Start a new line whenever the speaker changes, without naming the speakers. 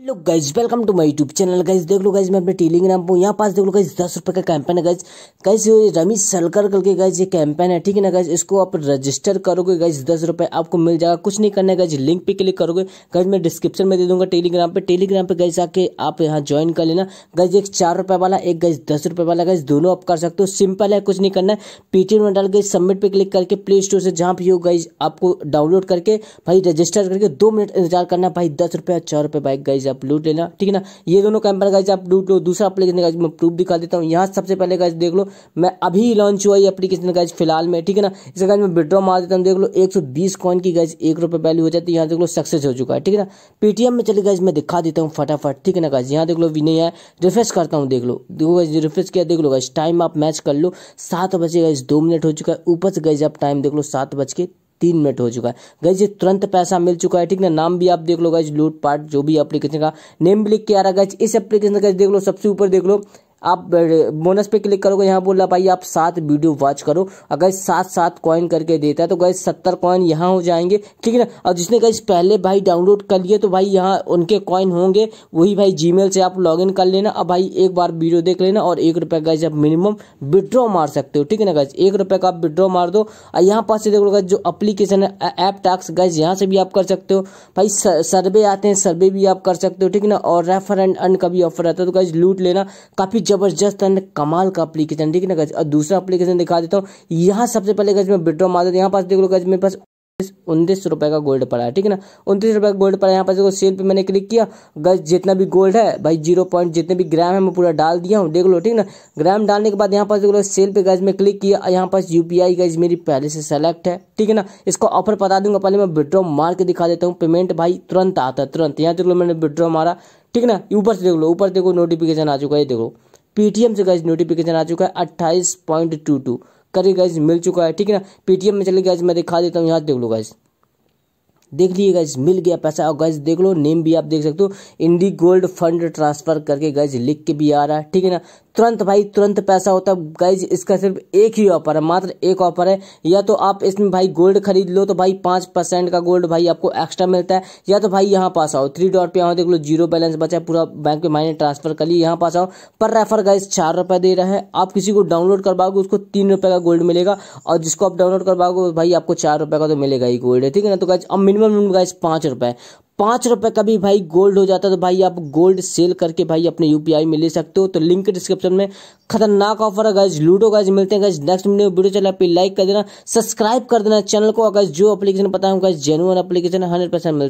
hello guys welcome to my YouTube channel guys देख लो guys मैं अपने टेलीग्राम पर यहाँ पास देख लो गाइज दस रुपये का कैंपेन है गाइज गाइज रमी सलकर करके गाइज ये कैंपेन है ठीक है ना गाइज इसको आप रजिस्टर करोगे गाइज दस रुपये आपको मिल जाएगा कुछ नहीं करना है गाइज लिंक पे क्लिक करोगे गाइज मैं डिस्क्रिप्शन में दे दूंगा टेलीग्राम पर टेलीग्राम पर गाइज आके आप यहाँ ज्वाइन कर लेना गाइज एक चार रुपये वाला एक गाइज दस रुपये वाला गाइज दोनों आप कर सकते हो सिंपल है कुछ नहीं करना है पीटीएम में डाल गई सबमिट पर क्लिक करके प्ले स्टोर से जहाँ भी हो गाइज आपको डाउनलोड करके भाई रजिस्टर करके दो मिनट इंतजार करना भाई दस रुपये चार रुपये बाइक गाइज आप लूट लेना ठीक है ना ये दोनों कैंपेन गाइज आप लूट लो दूसरा अपलीकेशन गाइज मैं प्रूफ दिखा देता हूँ यहाँ सबसे पहले गाइज देख लो मैं अभी लॉन्च हुआ ये अपलीकेशन गाइज फिलहाल में ठीक है ना इसे गाइज मैं विड्रॉ मार देता हूँ देख लो एक सौ बीस कॉइन की गाइज एक रुपये वैल्यू हो जाती है यहाँ देख लो सक्सेस हो चुका है ठीक है ना पेटीएम में चले गाइज मैं दिखा देता हूँ फटाफट ठीक है ना गाइज यहाँ देख लो भी नहीं है रिफ्रेश करता हूँ देख लो देखो गाइज रिफ्रेश किया देख लो गाइज टाइम आप मैच कर लो सात बजे गाइज दो मिनट हो चुका है ऊपर से गाइज आप टाइम देख लो सात बज के तीन मिनट हो चुका है गैज तुरंत पैसा मिल चुका है ठीक ना नाम भी आप देख लो गैज लूट पार्ट जो भी एप्लीकेशन का नेम भी लिख के आ रहा है इस एप्लीकेशन का देख लो सबसे ऊपर देख लो आप बोनस पे क्लिक करोगे यहाँ बोला भाई आप सात वीडियो वॉच करो अगर सात सात कॉइन करके देता है तो गए सत्तर कॉइन यहाँ हो जाएंगे ठीक है ना और जिसने गए पहले भाई डाउनलोड कर लिए तो भाई यहाँ उनके कॉइन होंगे वही भाई जी से आप लॉग कर लेना अब भाई एक बार वीडियो देख लेना और एक रुपये गए आप मिनिमम विड्रॉ मार सकते हो ठीक है ना गज एक रुपये का आप विड्रॉ मार दो और यहाँ पास से देखो जो अप्लीकेशन है ऐप टास्क गैस यहाँ से भी आप कर सकते हो भाई सर्वे आते हैं सर्वे भी आप कर सकते हो ठीक है ना और रेफर एंड अन का भी ऑफर आता है तो गज लूट लेना काफ़ी जबरदस्त एंड कमाल का अप्लीकेशन ठीक है ना गज और दूसरा अप्लीकेशन दिखा देता हूँ यहाँ सबसे पहले गज में विड्रॉ मार देता यहाँ पास देख लो गज मेरे पास उन्तीस रुपए का गोल्ड पड़ा है ठीक है ना उन्तीस रुपए का गोल्ड पड़ा है यहाँ पर देखो सेल पे मैंने क्लिक किया गज जितना भी गोल्ड है भाई जीरो पॉइंट जितने भी ग्राम है मैं पूरा डाल दिया हूँ देख लो ठीक है ना ग्राम डालने के बाद यहाँ पर देख लो सेल पे गज में क्लिक किया यहाँ पास यूपीआई गज मेरी पहले से सेलेक्ट है ठीक है ना इसको ऑफर बता दूंगा पहले मैं विड्रॉ मार के दिखा देता हूँ पेमेंट भाई तुरंत आता है तुरंत यहाँ देख लो मैंने विड्रॉ मारा ठीक है ना ऊपर से देख लो ऊपर देखो नोटिफिकेशन आ चुका है देखो पीटीएम से गाइज नोटिफिकेशन आ चुका है अट्ठाईस पॉइंट टू टू करिए गाइज मिल चुका है ठीक है ना पीटीएम में चले गाइज मैं दिखा देता हूँ यहाँ देख लो गाइज देख लिए गाइज मिल गया पैसा और गाइज देख लो नेम भी आप देख सकते हो इंडी गोल्ड फंड ट्रांसफर करके गाइज लिख के भी आ रहा है ठीक है ना तुरंत भाई तुरंत पैसा होता है गाइज इसका सिर्फ एक ही ऑफर है मात्र एक ऑफर है या तो आप इसमें भाई गोल्ड खरीद लो तो भाई पांच परसेंट का गोल्ड भाई आपको एक्स्ट्रा मिलता है या तो भाई यहाँ पास आओ थ्री डॉट पे देख लो जीरो बैलेंस बचा पूरा बैंक में माइने ट्रांसफर कर लिए यहाँ पास आओ पर रेफर गाइज चार रुपए दे रहे हैं आप किसी को डाउनलोड करवाओगे उसको तीन रुपए का गोल्ड मिलेगा और जिसको आप डाउनलोड करवाओगे भाई आपको चार रुपए का तो मिलेगा ही गोल्ड है ठीक है ना तो गाइज अब मिनिमम गाइज पांच रुपए पाँच रुपये का भी भाई गोल्ड हो जाता है तो भाई आप गोल्ड सेल करके भाई अपने यूपीआई में ले सकते हो तो लिंक डिस्क्रिप्शन में खतरनाक ऑफर है गाइज लूडो गाइज मिलते हैं गाइज नेक्स्ट मिनट वीडियो चला पे लाइक कर देना सब्सक्राइब कर देना चैनल को अगर जो अपलीकेशन पता है जेनुअन अपलीकेशन हंड्रेड परसेंट